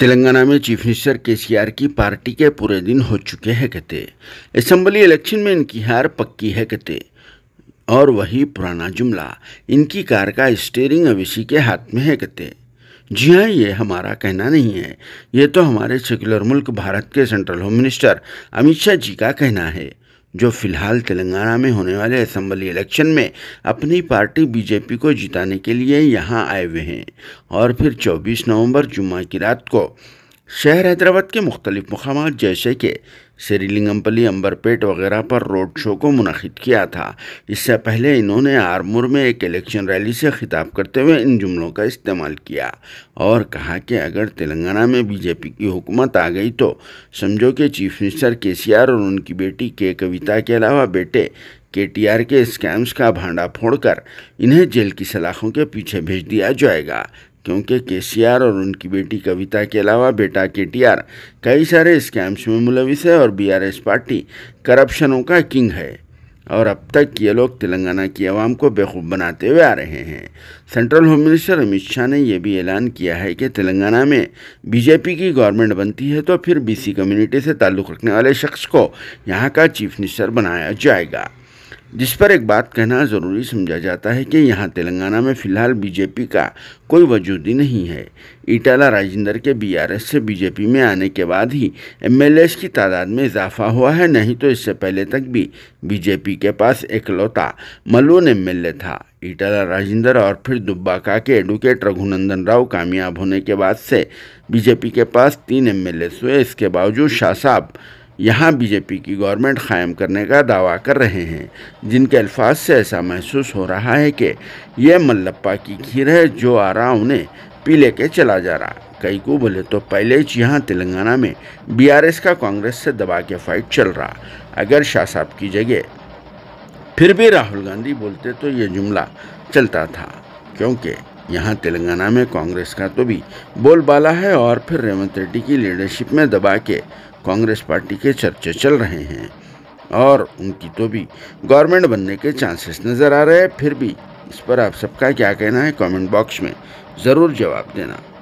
तेलंगाना में chief minister KCR की party के पूरे दिन हो चुके हैं कहते असम्बली इलेक्शन में इनकी हार पक्की है कहते और वही पुराना जुमला इनकी कार का स्टेयरिंग अब इसी के हाथ में है कहते जी हाँ ये हमारा कहना नहीं है ये तो हमारे सेक्युलर मुल्क भारत के central home minister Amit Shah ji का कहना है जो फिलहाल तेलंगाना में होने वाले असम्बली इलेक्शन में अपनी पार्टी बीजेपी को जिताने के लिए यहाँ आए हुए हैं और फिर 24 नवंबर जुम्मा की रात को शहर हैदराबाद के मुख्तलिफ मकाम जैसे कि श्रीलिंगमपली अंबरपेट वगैरह पर रोड शो को मुनद किया था इससे पहले इन्होंने आरमूर में एक इलेक्शन रैली से खिताब करते हुए इन जुमलों का इस्तेमाल किया और कहा कि अगर तेलंगाना में बीजेपी की हुकूमत आ गई तो समझो कि चीफ मिनिस्टर के सी आर और उनकी बेटी के कविता के अलावा बेटे के टी आर के स्कैम्स का भांडा कर इन्हें जेल की सलाखों के पीछे भेज दिया जाएगा क्योंकि केसीआर और उनकी बेटी कविता के अलावा बेटा आर कई सारे स्कैम्स में मुलविस है और बीआरएस पार्टी करप्शनों का किंग है और अब तक ये लोग तेलंगाना की आवाम को बेखूब बनाते हुए आ रहे हैं central home minister Amit Shah ने यह भी ऐलान किया है कि तेलंगाना में बीजेपी की गवर्नमेंट बनती है तो फिर बीसी कम्युनिटी से ताल्लुक़ रखने वाले शख्स को यहाँ का चीफ मिनिस्टर बनाया जाएगा जिस पर एक बात कहना ज़रूरी समझा जाता है कि यहाँ तेलंगाना में फिलहाल बीजेपी का कोई वजूद ही नहीं है इटाला राजेंद्र के बीआरएस से बीजेपी में आने के बाद ही एमएलए की तादाद में इजाफा हुआ है नहीं तो इससे पहले तक भी बीजेपी के पास एकलौता मलून एमएलए था इटाला राजेंद्र और फिर दुब्बाका के एडवोकेट रघुनंदन राव कामयाब होने के बाद से बीजेपी के पास तीन एम हुए इसके बावजूद शाह साहब यहाँ बीजेपी की गवर्नमेंट कायम करने का दावा कर रहे हैं जिनके अल्फाज से ऐसा महसूस हो रहा है कि यह मल्लप्पा की खीर है जो आ रहा उन्हें पी लेके चला जा रहा कई को बोले तो पहले यहाँ तेलंगाना में बीआरएस का कांग्रेस से दबा के फाइट चल रहा अगर शाह साहब की जगह फिर भी राहुल गांधी बोलते तो ये जुमला चलता था क्योंकि यहाँ तेलंगाना में कांग्रेस का तो भी बोलबाला है और फिर रेवंत रेड्डी की लीडरशिप में दबा के कांग्रेस पार्टी के चर्चे चल रहे हैं और उनकी तो भी गवर्नमेंट बनने के चांसेस नज़र आ रहे हैं फिर भी इस पर आप सबका क्या कहना है कमेंट बॉक्स में ज़रूर जवाब देना